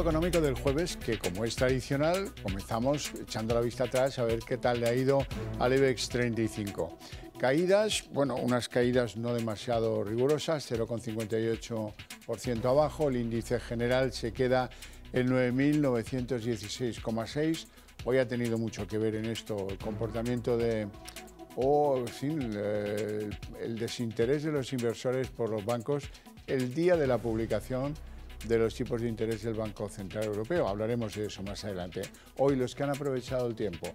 económico del jueves que, como es tradicional, comenzamos echando la vista atrás a ver qué tal le ha ido al IBEX 35. Caídas, bueno, unas caídas no demasiado rigurosas, 0,58% abajo, el índice general se queda en 9.916,6. Hoy ha tenido mucho que ver en esto el comportamiento de o sin eh, el desinterés de los inversores por los bancos el día de la publicación de los tipos de interés del Banco Central Europeo. Hablaremos de eso más adelante. Hoy los que han aprovechado el tiempo.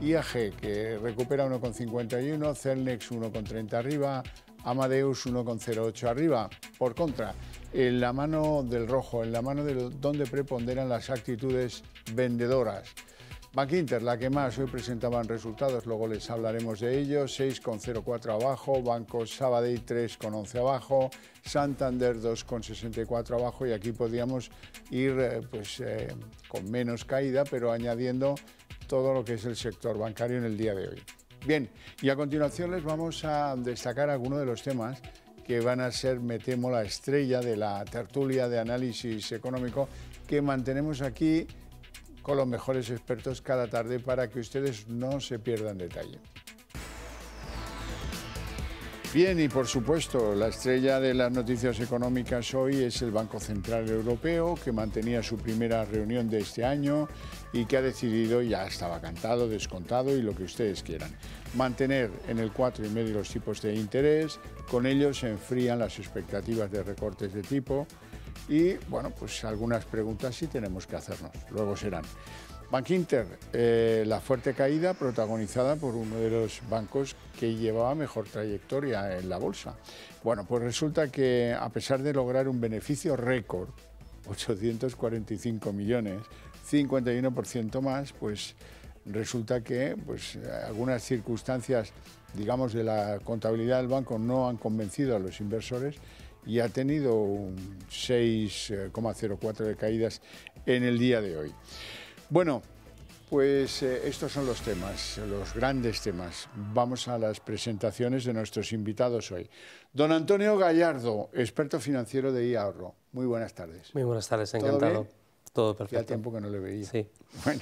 IAG, que recupera 1,51, Celnex 1,30 arriba, Amadeus 1,08 arriba. Por contra, en la mano del rojo, en la mano de donde preponderan las actitudes vendedoras. Bank la que más hoy presentaban resultados, luego les hablaremos de ellos. 6,04 abajo, Banco Sabadell 3,11 abajo, Santander 2,64 abajo y aquí podíamos ir eh, pues, eh, con menos caída, pero añadiendo todo lo que es el sector bancario en el día de hoy. Bien, y a continuación les vamos a destacar algunos de los temas que van a ser, me temo, la estrella de la tertulia de análisis económico que mantenemos aquí con los mejores expertos cada tarde para que ustedes no se pierdan detalle. Bien, y por supuesto, la estrella de las noticias económicas hoy es el Banco Central Europeo, que mantenía su primera reunión de este año y que ha decidido, ya estaba cantado, descontado y lo que ustedes quieran, mantener en el 4,5 los tipos de interés, con ello se enfrían las expectativas de recortes de tipo, y bueno, pues algunas preguntas sí tenemos que hacernos, luego serán. Bank Inter, eh, la fuerte caída protagonizada por uno de los bancos que llevaba mejor trayectoria en la bolsa. Bueno, pues resulta que a pesar de lograr un beneficio récord, 845 millones, 51% más, pues resulta que pues, algunas circunstancias, digamos, de la contabilidad del banco no han convencido a los inversores y ha tenido un 6,04 eh, de caídas en el día de hoy. Bueno, pues eh, estos son los temas, los grandes temas. Vamos a las presentaciones de nuestros invitados hoy. Don Antonio Gallardo, experto financiero de IAHorro. Muy buenas tardes. Muy buenas tardes, encantado. Todo perfecto. Ya tiempo que no le veía. Sí. Bueno,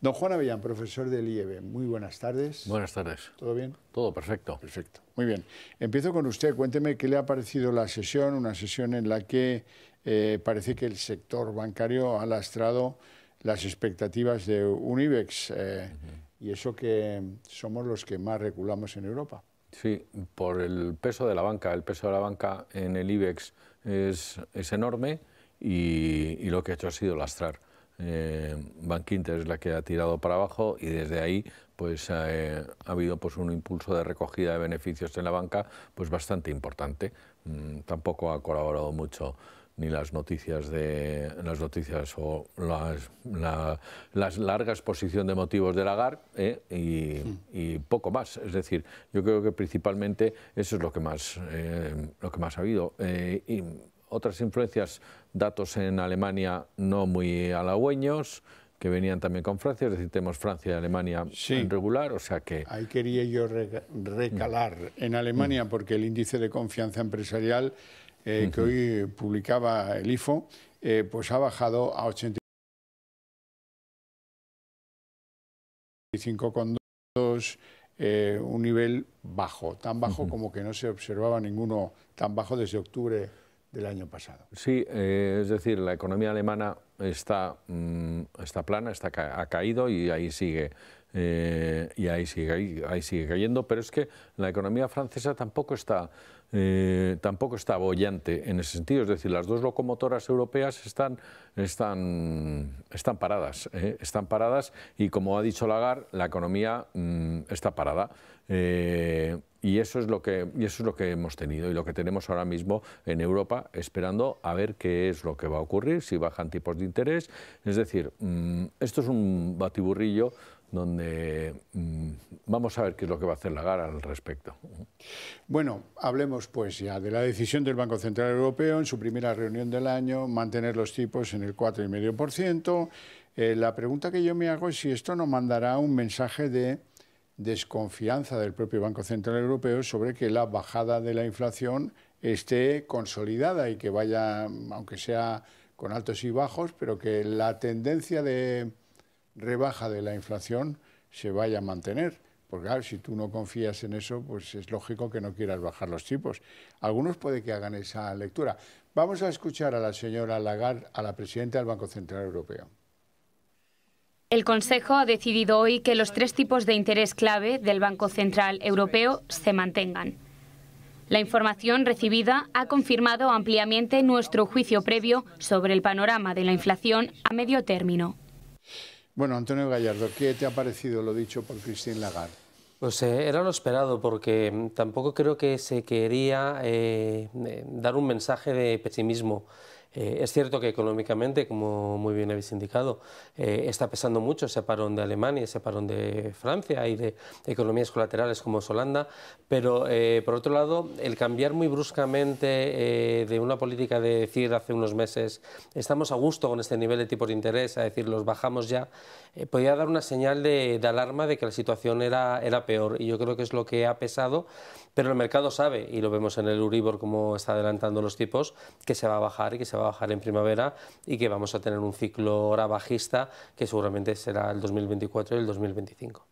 don Juan Avellán, profesor del IEB, muy buenas tardes. Buenas tardes. ¿Todo bien? Todo perfecto. Perfecto. Muy bien. Empiezo con usted. Cuénteme qué le ha parecido la sesión, una sesión en la que eh, parece que el sector bancario ha lastrado las expectativas de un IBEX... Eh, y eso que somos los que más regulamos en Europa. Sí, por el peso de la banca. El peso de la banca en el IBEX es, es enorme y, lo que ha hecho ha sido lastrar. Eh, Bank es la que ha tirado para abajo y desde ahí pues eh, ha habido pues un impulso de recogida de beneficios en la banca pues bastante importante. Mm, tampoco ha colaborado mucho ni las noticias de las noticias o las, la, larga exposición de motivos de LAGAR eh, y, poco más es decir yo creo que principalmente eso es lo que más eh, lo que más ha habido otras influencias, datos en Alemania no muy halagüeños, que venían también con Francia, es decir, tenemos Francia y Alemania en regular, o sea que... Ahí quería yo recalar en Alemania, mm. porque el índice de confianza empresarial eh, que hoy publicaba el IFO, eh, pues ha bajado a 85,2, eh, un nivel bajo, tan bajo como que no se observaba ninguno tan bajo desde octubre año pasado. Sí, eh, es decir, la economía alemana está, mm, está plana, está ha caído y ahí sigue. Eh, y ahí sigue, ahí, sigue cayendo, pero es que la economía francesa tampoco está, eh, tampoco está bollante en ese sentido, es decir, las dos locomotoras europeas están, están, están paradas, están paradas y como ha dicho Lagarde, la economía mm, está parada y eso es lo que eso es lo que hemos tenido y lo que tenemos ahora mismo en Europa esperando a ver qué es lo que va a ocurrir si bajan tipos de interés es decir mm, esto es un batiburrillo donde mm, vamos a ver qué es lo que va a hacer la Gara al respecto. Bueno, hablemos pues ya de la decisión del Banco Central Europeo en su primera reunión del año, mantener los tipos en el 4,5%. ciento. Eh, la pregunta que yo me hago es si esto no mandará un mensaje de desconfianza del propio Banco Central Europeo sobre que la bajada de la inflación esté consolidada y que vaya, aunque sea con altos y bajos, pero que la tendencia de rebaja de la inflación se vaya a mantener. Porque claro, si tú no confías en eso, pues es lógico que no quieras bajar los tipos. Algunos puede que hagan esa lectura. Vamos a escuchar a la señora Lagarde, a la presidenta del Banco Central Europeo. El Consejo ha decidido hoy que los tres tipos de interés clave del Banco Central Europeo se mantengan. La información recibida ha confirmado ampliamente nuestro juicio previo sobre el panorama de la inflación a medio término. Bueno, Antonio Gallardo, ¿qué te ha parecido lo dicho por Christine Lagarde? Pues eh, era lo esperado porque tampoco creo que se quería eh, eh, dar un mensaje de pesimismo. Eh, es cierto que económicamente, como muy bien habéis indicado, eh, está pesando mucho ese parón de Alemania, ese parón de Francia y de economías colaterales como Holanda, pero eh, por otro lado, el cambiar muy bruscamente de una política de decir hace unos meses estamos a gusto con este nivel de tipos de interés, a decir los bajamos ya, eh, podía dar una señal de, alarma de que la situación era, era peor y yo creo que es lo que ha pesado, pero el mercado sabe, y lo vemos en el Uribor como está adelantando los tipos, que se va a bajar y que se va a bajar en primavera y que vamos a tener un ciclo ahora bajista que seguramente será el 2024 y el 2025.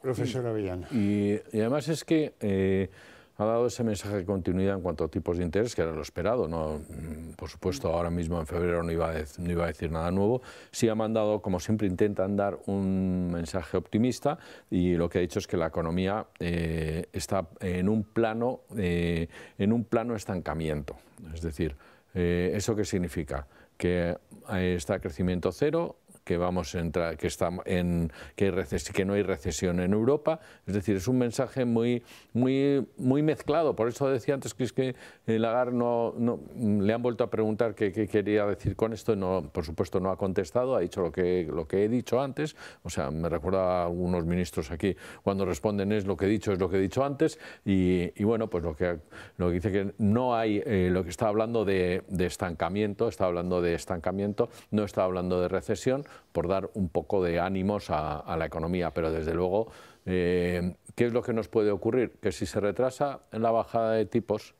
profesora Profesor Y, además es que... Eh, ha dado ese mensaje de continuidad en cuanto a tipos de interés, que era lo esperado. No, mm, por supuesto, ahora mismo en febrero no iba, a, decir nada nuevo. Sí ha mandado, como siempre intentan dar, un mensaje optimista y lo que ha dicho es que la economía eh, está en un plano, eh, en un plano estancamiento. Es decir, eh, ¿eso qué significa? Que está crecimiento cero, que vamos a entrar, que está en que, que no hay recesión en Europa, es decir, es un mensaje muy muy muy mezclado, por eso decía antes que es eh, que Lagarde no, le han vuelto a preguntar qué, quería decir con esto, no, por supuesto no ha contestado, ha dicho lo que lo que he dicho antes, o sea, me recuerda a algunos ministros aquí cuando responden es lo que he dicho es lo que he dicho antes y, bueno, pues lo que lo dice que no hay eh, lo que está hablando de estancamiento, está hablando de estancamiento, no está hablando de recesión, por dar un poco de ánimos a, la economía, pero desde luego, eh, ¿qué es lo que nos puede ocurrir? Que si se retrasa en la bajada de tipos,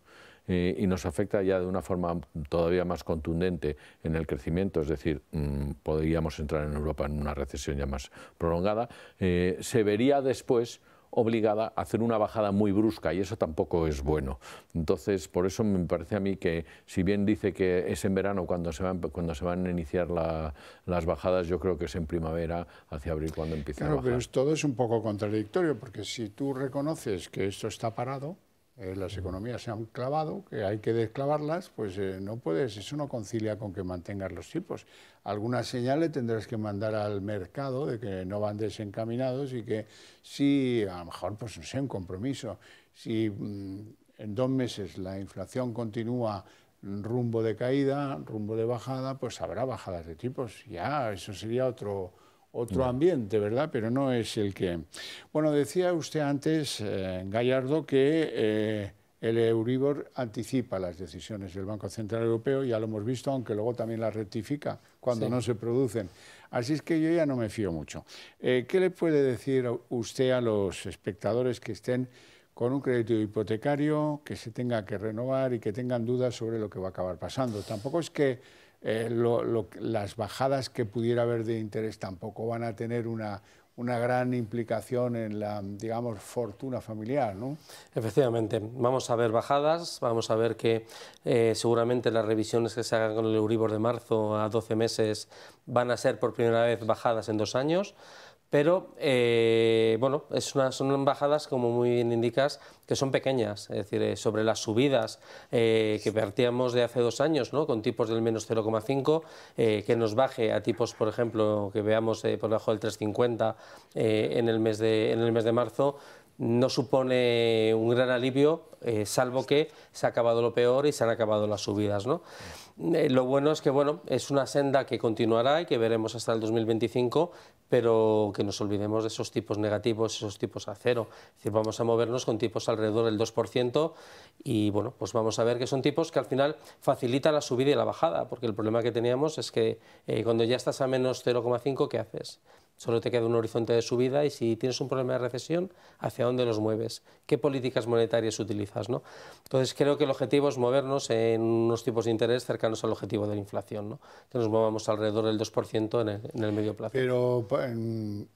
eh, y nos afecta ya de una forma todavía más contundente en el crecimiento, es decir, mm, podríamos entrar en Europa en una recesión ya más prolongada, eh, se vería después obligada a hacer una bajada muy brusca y eso tampoco es bueno. Entonces, por eso me parece a mí que, si bien dice que es en verano cuando se van, cuando se van a iniciar las bajadas, yo creo que es en primavera, hacia abril, cuando empieza a pero todo es un poco contradictorio, porque si tú reconoces que esto está parado, eh, las economías se han clavado, que hay que desclavarlas, pues eh, no puedes, eso no concilia con que mantengas los tipos. Algunas señales tendrás que mandar al mercado de que no van desencaminados y que si a lo mejor, pues no sé, un compromiso, si mm, en dos meses la inflación continúa rumbo de caída, rumbo de bajada, pues habrá bajadas de tipos. Ya, eso sería otro otro ambiente, ¿verdad? Pero no es el que... Bueno, decía usted antes, eh, Gallardo, que eh, el Euribor anticipa las decisiones del Banco Central Europeo, ya lo hemos visto, aunque luego también las rectifica cuando no se producen. Así es que yo ya no me fío mucho. Eh, ¿Qué le puede decir usted a los espectadores que estén con un crédito hipotecario que se tenga que renovar y que tengan dudas sobre lo que va a acabar pasando. Tampoco es que eh, las bajadas que pudiera haber de interés tampoco van a tener una, gran implicación en la, digamos, fortuna familiar, ¿no? Efectivamente, vamos a ver bajadas, vamos a ver que eh, seguramente las revisiones que se hagan con el Euribor de marzo a 12 meses van a ser por primera vez bajadas en dos años pero eh, bueno, es una, son bajadas, como muy bien indicas, que son pequeñas, es decir, eh, sobre las subidas eh, que partíamos de hace dos años, ¿no? con tipos del menos 0,5, que nos baje a tipos, por ejemplo, que veamos por debajo del 3,50 en, el mes de, en el mes de marzo, no supone un gran alivio, salvo que se ha acabado lo peor y se han acabado las subidas. ¿no? Eh, lo bueno es que bueno, es una senda que continuará y que veremos hasta el 2025, pero que nos olvidemos de esos tipos negativos, esos tipos a cero. vamos a movernos con tipos alrededor del 2% y bueno, pues vamos a ver que son tipos que al final facilitan la subida y la bajada, porque el problema que teníamos es que eh, cuando ya estás a menos 0,5, ¿qué haces? Solo te queda un horizonte de subida y si tienes un problema de recesión, ¿hacia dónde los mueves? ¿Qué políticas monetarias utilizas? ¿no? Entonces creo que el objetivo es movernos en unos tipos de interés cerca es el objetivo de la inflación, ¿no? que nos movamos alrededor del 2% en el, medio plazo. Pero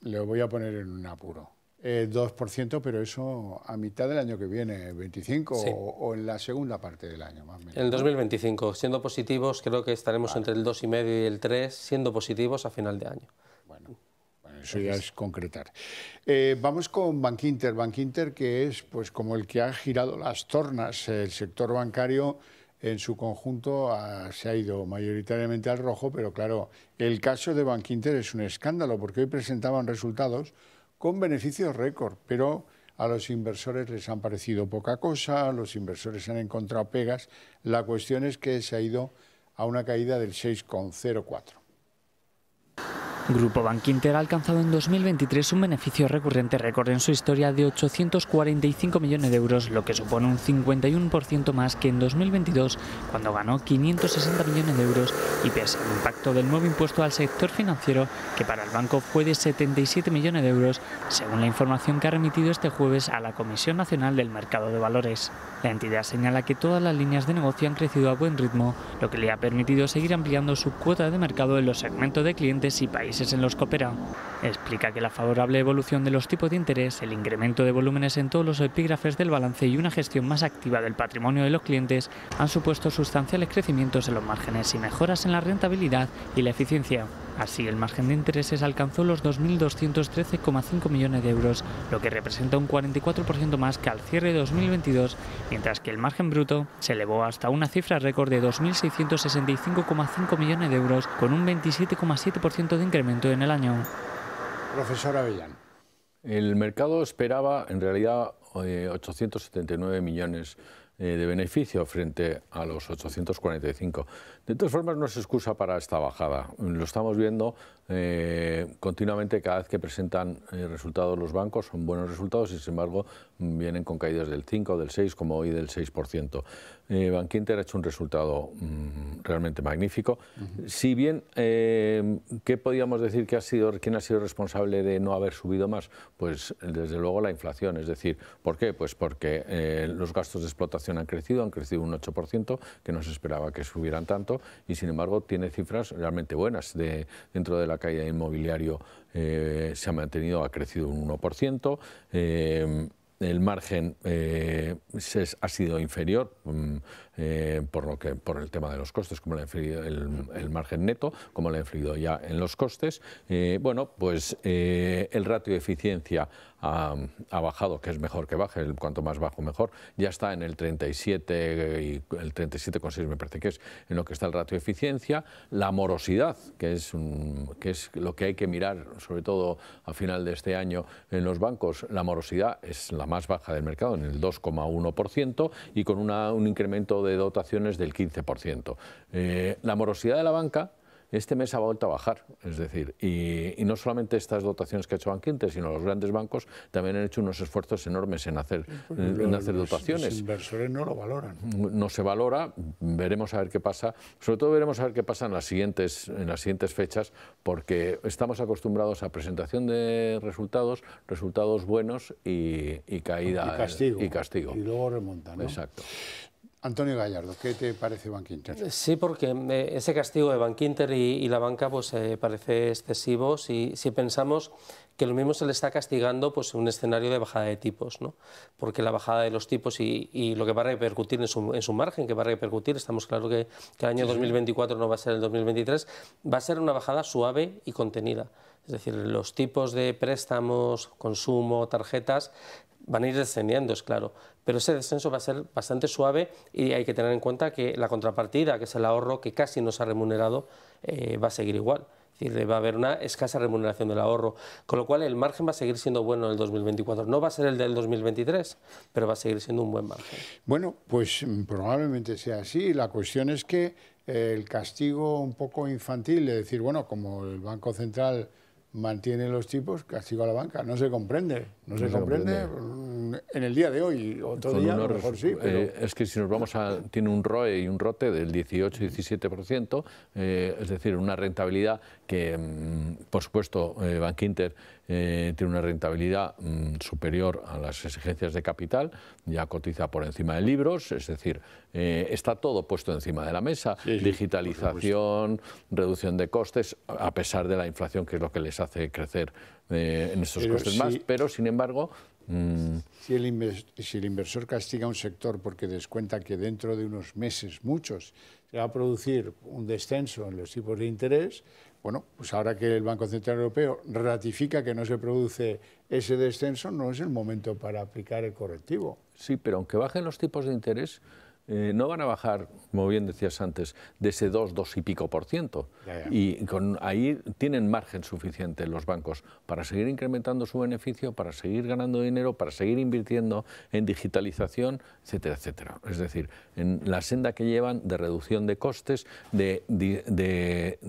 le voy a poner en un apuro. Eh, 2%, pero eso a mitad del año que viene, 25 o, en la segunda parte del año más o menos. En el 2025, siendo positivos, creo que estaremos entre el 2,5 y el 3, siendo positivos a final de año. Bueno, eso ya es concretar. Eh, vamos con Bank Inter que es pues como el que ha girado las tornas, el sector bancario en su conjunto ah, se ha ido mayoritariamente al rojo, pero claro, el caso de Bankinter es un escándalo porque hoy presentaban resultados con beneficios récord, pero a los inversores les han parecido poca cosa, los inversores han encontrado pegas. La cuestión es que se ha ido a una caída del 6,04. Grupo Inter ha alcanzado en 2023 un beneficio recurrente récord en su historia de 845 millones de euros, lo que supone un 51% más que en 2022, cuando ganó 560 millones de euros y pese al impacto del nuevo impuesto al sector financiero, que para el banco fue de 77 millones de euros, según la información que ha remitido este jueves a la Comisión Nacional del Mercado de Valores. La entidad señala que todas las líneas de negocio han crecido a buen ritmo, lo que le ha permitido seguir ampliando su cuota de mercado en los segmentos de clientes y países en los que opera. Explica que la favorable evolución de los tipos de interés, el incremento de volúmenes en todos los epígrafes del balance y una gestión más activa del patrimonio de los clientes han supuesto sustanciales crecimientos en los márgenes y mejoras en la rentabilidad y la eficiencia. Así, el margen de intereses alcanzó los 2.213,5 millones de euros, lo que representa un 44% más que al cierre de 2022, mientras que el margen bruto se elevó hasta una cifra récord de 2.665,5 millones de euros, con un 27,7% de incremento en el año. Profesor Avellán. El mercado esperaba en realidad 879 eh, millones eh, de beneficio frente a los 845. De todas formas, no es excusa para esta bajada. Lo estamos viendo eh, continuamente cada vez que presentan eh, resultados los bancos, son buenos resultados y sin embargo vienen con caídas del 5, del 6, como hoy del 6% eh, ha hecho un resultado mm, realmente magnífico. Si bien, eh, ¿qué podíamos decir que ha sido, quién ha sido responsable de no haber subido más? Pues desde luego la inflación. Es decir, ¿por qué? Pues porque eh, los gastos de explotación han crecido, han crecido un 8%, que no se esperaba que subieran tanto, y sin embargo tiene cifras realmente buenas. De, dentro de la caída de inmobiliario eh, se ha mantenido, ha crecido un 1% el margen eh, ha sido inferior, mm, eh, por, lo que, por el tema de los costes, como le ha influido el, margen neto, como le ha influido ya en los costes. Eh, bueno, pues eh, el ratio de eficiencia ha, bajado, que es mejor que baje, cuanto más bajo mejor, ya está en el 37 y el 37,6 me parece que es en lo que está el ratio de eficiencia, la morosidad, que es un, que es lo que hay que mirar, sobre todo a final de este año en los bancos, la morosidad es la más baja del mercado en el 2,1% y con un incremento de dotaciones del 15%. Eh, la morosidad de la banca este mes ha vuelto a bajar, es decir, y, no solamente estas dotaciones que ha hecho Banquinte, sino los grandes bancos también han hecho unos esfuerzos enormes en hacer, pues en hacer dotaciones. Los inversores no lo valoran. No se valora, veremos a ver qué pasa, sobre todo veremos a ver qué pasa en las siguientes, en las siguientes fechas, porque estamos acostumbrados a presentación de resultados, resultados buenos y, y caída. Y castigo. Y castigo. Y luego remontan. ¿no? Exacto. Antonio Gallardo, ¿qué te parece Inter? Eh, sí, porque eh, ese castigo de Banquinter y, y la banca pues eh, parece excesivo si, si, pensamos que lo mismo se le está castigando pues un escenario de bajada de tipos, ¿no? Porque la bajada de los tipos y, lo que va a repercutir en su, margen, que va a repercutir, estamos claros que, el año 2024 no va a ser el 2023, va a ser una bajada suave y contenida. Es decir, los tipos de préstamos, consumo, tarjetas van a ir descendiendo, es claro, pero ese descenso va a ser bastante suave y hay que tener en cuenta que la contrapartida, que es el ahorro que casi no se ha remunerado, eh, va a seguir igual. Es decir, va a haber una escasa remuneración del ahorro, con lo cual el margen va a seguir siendo bueno en el 2024. No va a ser el del 2023, pero va a seguir siendo un buen margen. Bueno, pues mm, probablemente sea así. La cuestión es que eh, el castigo un poco infantil, es decir, bueno, como el Banco Central mantiene los tipos castigo a la banca. No se comprende, no, se, comprende, en el día de hoy, otro día mejor sí. Eh, es que si nos vamos a... tiene un ROE y un ROTE del 18-17%, eh, es decir, una rentabilidad que, mm, por supuesto, eh, Inter eh, tiene una rentabilidad mm, superior a las exigencias de capital, ya cotiza por encima de libros, es decir, eh, está todo puesto encima de la mesa, digitalización, reducción de costes, a pesar de la inflación que es lo que les hace crecer eh, en estos costes más, pero sin embargo... Mm, si, el inversor, si el castiga un sector porque descuenta que dentro de unos meses, muchos, se va a producir un descenso en los tipos de interés, bueno, pues ahora que el Banco Central Europeo ratifica que no se produce ese descenso, no es el momento para aplicar el correctivo. Sí, pero aunque bajen los tipos de interés, eh, no van a bajar, como bien decías antes, de ese 2, 2 y pico por ciento. Y con, ahí tienen margen suficiente los bancos para seguir incrementando su beneficio, para seguir ganando dinero, para seguir invirtiendo en digitalización, etcétera, etcétera. Es decir, en la senda que llevan de reducción de costes, de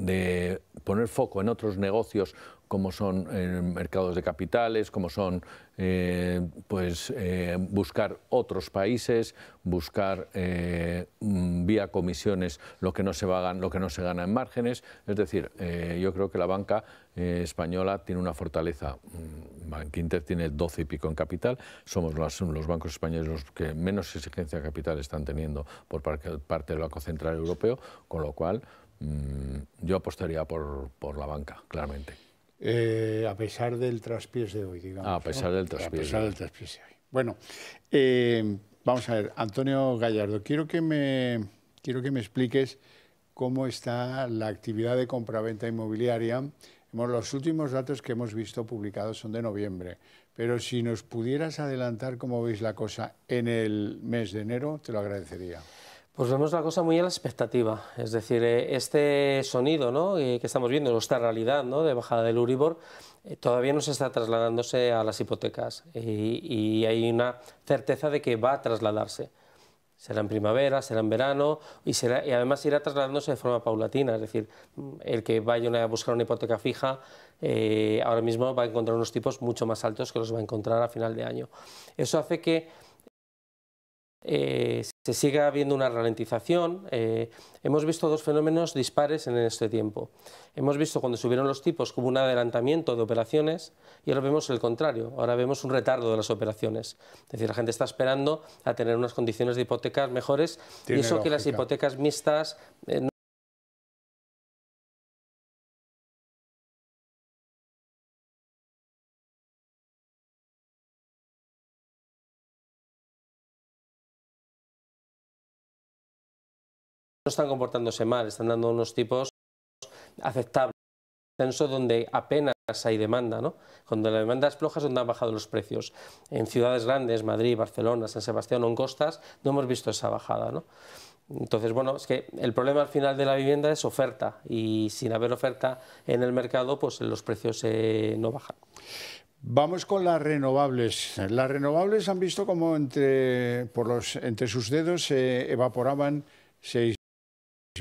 poner foco en otros negocios como son eh, mercados de capitales, como son eh, pues, eh, buscar otros países, buscar mm, vía comisiones lo que, no se lo que no se gana en márgenes. Es decir, yo creo que la banca española tiene una fortaleza. Mm, Bankinter tiene 12 y pico en capital, somos los, bancos españoles los que menos exigencia de capital están teniendo por parte del Banco Central Europeo, con lo cual mm, yo apostaría por la banca, claramente. Eh, a pesar del traspiés de hoy, digamos. Ah, a pesar del traspiés. de hoy. Bueno, eh, vamos a ver, Antonio Gallardo, quiero que me, quiero que me expliques cómo está la actividad de compraventa inmobiliaria. Los últimos datos que hemos visto publicados son de noviembre, pero si nos pudieras adelantar cómo veis la cosa en el mes de enero, te lo agradecería. Pues vemos la cosa muy a la expectativa, es decir, eh, este sonido ¿no? Eh, que estamos viendo, esta realidad ¿no? de bajada del Uribor, eh, todavía no se está trasladándose a las hipotecas y, hay una certeza de que va a trasladarse. Será en primavera, será en verano y, además irá trasladándose de forma paulatina, es decir, mm, el que vaya a buscar una hipoteca fija ahora mismo va a encontrar unos tipos mucho más altos que los va a encontrar a final de año. Eso hace que eh, se siga viendo una ralentización. Eh, hemos visto dos fenómenos dispares en este tiempo. Hemos visto cuando subieron los tipos como un adelantamiento de operaciones y ahora vemos el contrario. Ahora vemos un retardo de las operaciones. Es decir, la gente está esperando a tener unas condiciones de hipotecas mejores y eso que las hipotecas mixtas eh, no están comportándose mal, están dando unos tipos aceptables. Censo donde apenas hay demanda, ¿no? Cuando la demanda es floja es donde han bajado los precios. En ciudades grandes, Madrid, Barcelona, San Sebastián o costas, no hemos visto esa bajada, ¿no? Entonces, bueno, es que el problema al final de la vivienda es oferta y sin haber oferta en el mercado, pues los precios eh, no bajan. Vamos con las renovables. Las renovables han visto como entre, por los, entre sus dedos se eh, evaporaban seis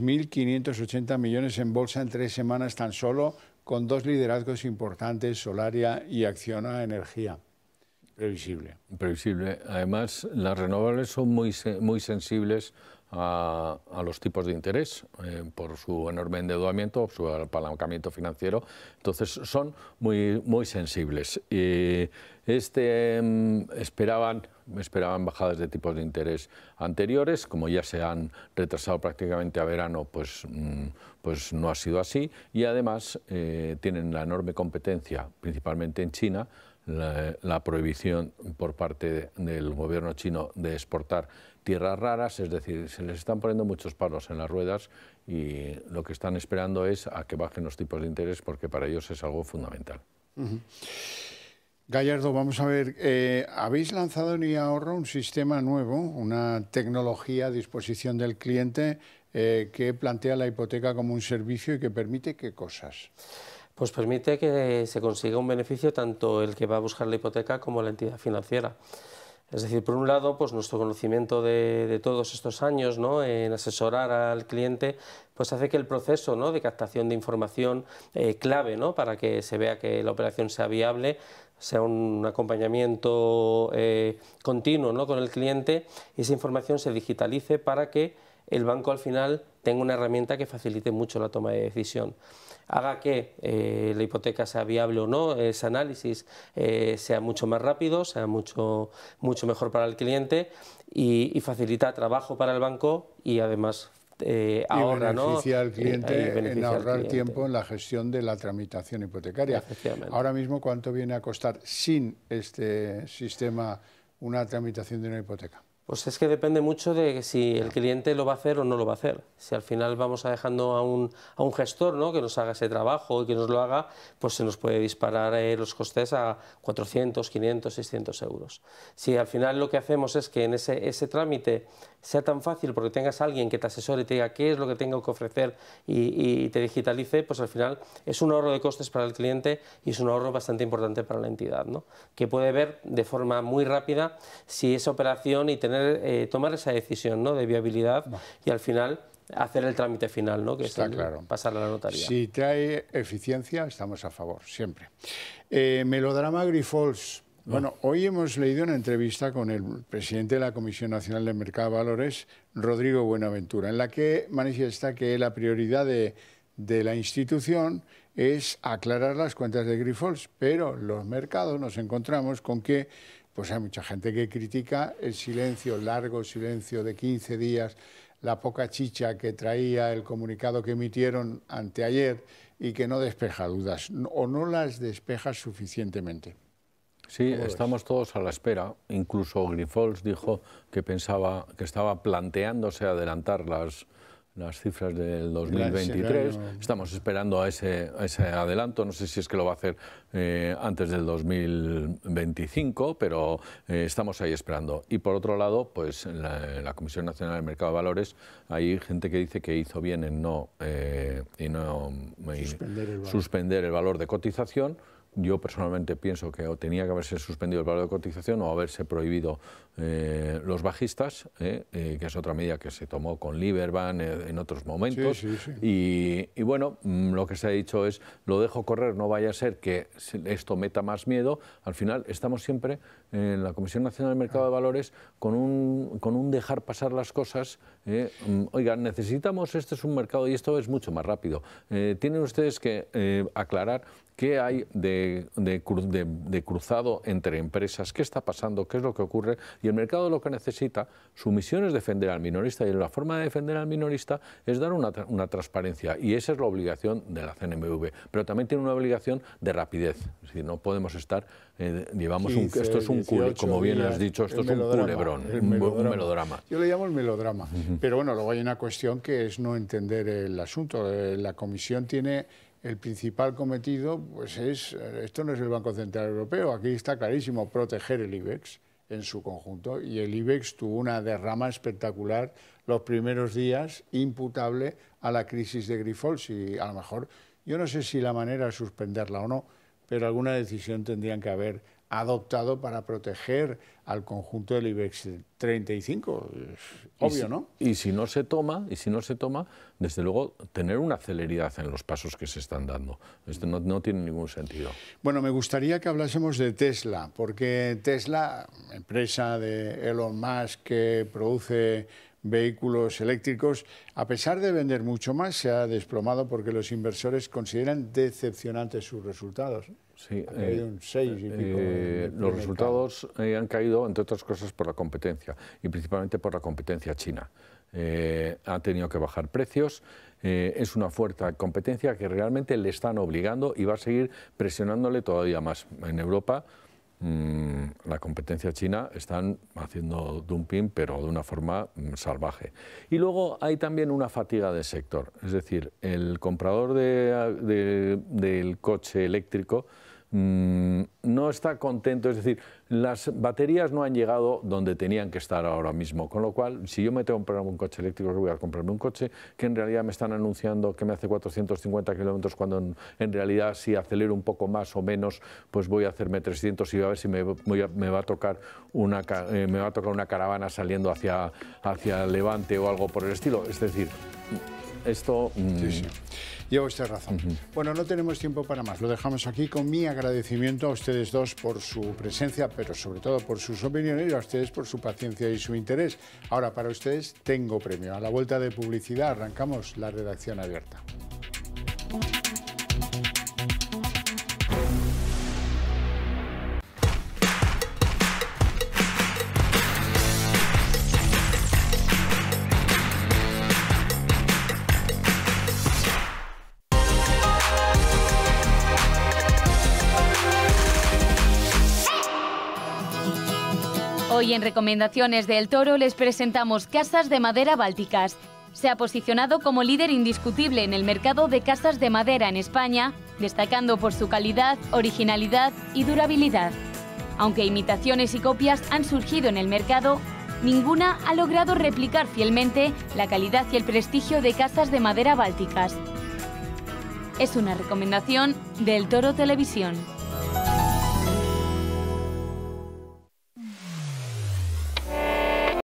1.580 millones en bolsa en tres semanas tan solo, con dos liderazgos importantes, Solaria y Acciona Energía. Previsible. Previsible. Además, las renovables son muy, muy sensibles a, los tipos de interés eh, por su enorme endeudamiento, su apalancamiento financiero. Entonces son muy, muy sensibles. este, em, esperaban, esperaban bajadas de tipos de interés anteriores, como ya se han retrasado prácticamente a verano, pues, mm, pues no ha sido así. Y además eh, tienen la enorme competencia, principalmente en China, la prohibición por parte del gobierno chino de exportar tierras raras, es decir, se les están poniendo muchos palos en las ruedas y lo que están esperando es a que bajen los tipos de interés porque para ellos es algo fundamental. Gallardo, vamos a ver, eh, habéis lanzado en IAHorro un sistema nuevo, una tecnología a disposición del cliente eh, que plantea la hipoteca como un servicio y que permite qué cosas. Pues permite que se consiga un beneficio tanto el que va a buscar la hipoteca como la entidad financiera. Es decir, por un lado, pues nuestro conocimiento de, todos estos años ¿no? en asesorar al cliente, pues hace que el proceso ¿no? de captación de información eh, clave ¿no? para que se vea que la operación sea viable, sea un acompañamiento eh, continuo ¿no? con el cliente y esa información se digitalice para que el banco al final tenga una herramienta que facilite mucho la toma de decisión haga que eh, la hipoteca sea viable o no, ese análisis eh, sea mucho más rápido, sea mucho, mucho mejor para el cliente y, facilita trabajo para el banco y además eh, al cliente eh, en ahorrar tiempo en la gestión de la tramitación hipotecaria. Ahora mismo, ¿cuánto viene a costar sin este sistema una tramitación de una hipoteca? Pues es que depende mucho de si el cliente lo va a hacer o no lo va a hacer. Si al final vamos a dejando a un, gestor que nos haga ese trabajo y que nos lo haga, pues se nos puede disparar eh, los costes a 400, 500, 600 euros. Si al final lo que hacemos es que en ese trámite sea tan fácil porque tengas alguien que te asesore y te diga qué es lo que tengo que ofrecer y, te digitalice, pues al final es un ahorro de costes para el cliente y es un ahorro bastante importante para la entidad, ¿no? que puede ver de forma muy rápida si esa operación y tener, eh, tomar esa decisión ¿no? de viabilidad y al final hacer el trámite final, ¿no? que es pasar a la notaría. Si trae eficiencia, estamos a favor, siempre. Eh, melodrama Grifols, bueno, hoy hemos leído una entrevista con el presidente de la Comisión Nacional de Mercado de Valores, Rodrigo Buenaventura, en la que manifiesta que la prioridad de, la institución es aclarar las cuentas de Grifols, pero los mercados nos encontramos con que pues hay mucha gente que critica el silencio, largo silencio de 15 días, la poca chicha que traía el comunicado que emitieron anteayer y que no despeja dudas o no las despeja suficientemente. Sí, estamos todos a la espera. Incluso Grifols dijo que pensaba que estaba planteándose adelantar las, las cifras del 2023. Estamos esperando a ese, ese, adelanto. No sé si es que lo va a hacer eh, antes del 2025, pero eh, estamos ahí esperando. Y por otro lado, pues en la, Comisión Nacional del Mercado de Valores hay gente que dice que hizo bien en no, eh, y no suspender el valor de cotización yo personalmente pienso que o tenía que haberse suspendido el valor de cotización o haberse prohibido eh, los bajistas, eh, eh, que es otra medida que se tomó con Liberman en otros momentos. Y, bueno, mm, lo que se ha dicho es, lo dejo correr, no vaya a ser que esto meta más miedo. Al final estamos siempre en la Comisión Nacional del Mercado de ah. Valores con un, con un dejar pasar las cosas. Mm, Oigan, necesitamos, este es un mercado y esto es mucho más rápido. tienen ustedes que aclarar ¿Qué hay de, de, cruzado entre empresas? ¿Qué está pasando? ¿Qué es lo que ocurre? Y el mercado lo que necesita, su misión es defender al minorista y la forma de defender al minorista es dar una, transparencia y esa es la obligación de la CNMV. Pero también tiene una obligación de rapidez. Si no podemos estar, eh, llevamos un, esto es un como bien has dicho, esto es un culebrón, un melodrama. Yo le llamo el melodrama. Pero bueno, luego hay una cuestión que es no entender el asunto. Eh, la comisión tiene el principal cometido pues es, eh, esto no es el Banco Central Europeo, aquí está clarísimo, proteger el IBEX en su conjunto. Y el IBEX tuvo una derrama espectacular los primeros días, imputable a la crisis de Grifols. Y a lo mejor, yo no sé si la manera es suspenderla o no, pero alguna decisión tendrían que haber adoptado para proteger al conjunto del IBEX 35. Es obvio, ¿no? Y si no se toma, y si no se toma, desde luego tener una celeridad en los pasos que se están dando. Esto no, no tiene ningún sentido. Bueno, me gustaría que hablásemos de Tesla, porque Tesla, empresa de Elon Musk que produce vehículos eléctricos, a pesar de vender mucho más, se ha desplomado porque los inversores consideran decepcionantes sus resultados. Sí, eh, eh, los resultados eh, han caído, entre otras cosas, por la competencia y principalmente por la competencia china. ha tenido que bajar precios, es una fuerte competencia que realmente le están obligando y va a seguir presionándole todavía más. En Europa Mm, la competencia china están haciendo dumping, pero de una forma mm, salvaje. Y luego hay también una fatiga de sector, es decir, el comprador del coche eléctrico Mm, no está contento, es decir, las baterías no han llegado donde tenían que estar ahora mismo, con lo cual, si yo me tengo que comprar un coche eléctrico, voy a comprarme un coche que en realidad me están anunciando que me hace 450 kilómetros, cuando en, realidad si acelero un poco más o menos, pues voy a hacerme 300 y a ver si me, me va, a tocar una, eh, me va a tocar una caravana saliendo hacia, hacia Levante o algo por el estilo. Es decir, esto... Mm. Sí, sí. Lleva usted razón. Bueno, no tenemos tiempo para más. Lo dejamos aquí con mi agradecimiento a ustedes dos por su presencia, pero sobre todo por sus opiniones y a ustedes por su paciencia y su interés. Ahora, para ustedes tengo premio. A la vuelta de publicidad arrancamos la redacción abierta. en Recomendaciones de El Toro les presentamos Casas de Madera Bálticas. Se ha posicionado como líder indiscutible en el mercado de casas de madera en España, destacando por su calidad, originalidad y durabilidad. Aunque imitaciones y copias han surgido en el mercado, ninguna ha logrado replicar fielmente la calidad y el prestigio de casas de madera bálticas. Es una recomendación de El Toro Televisión.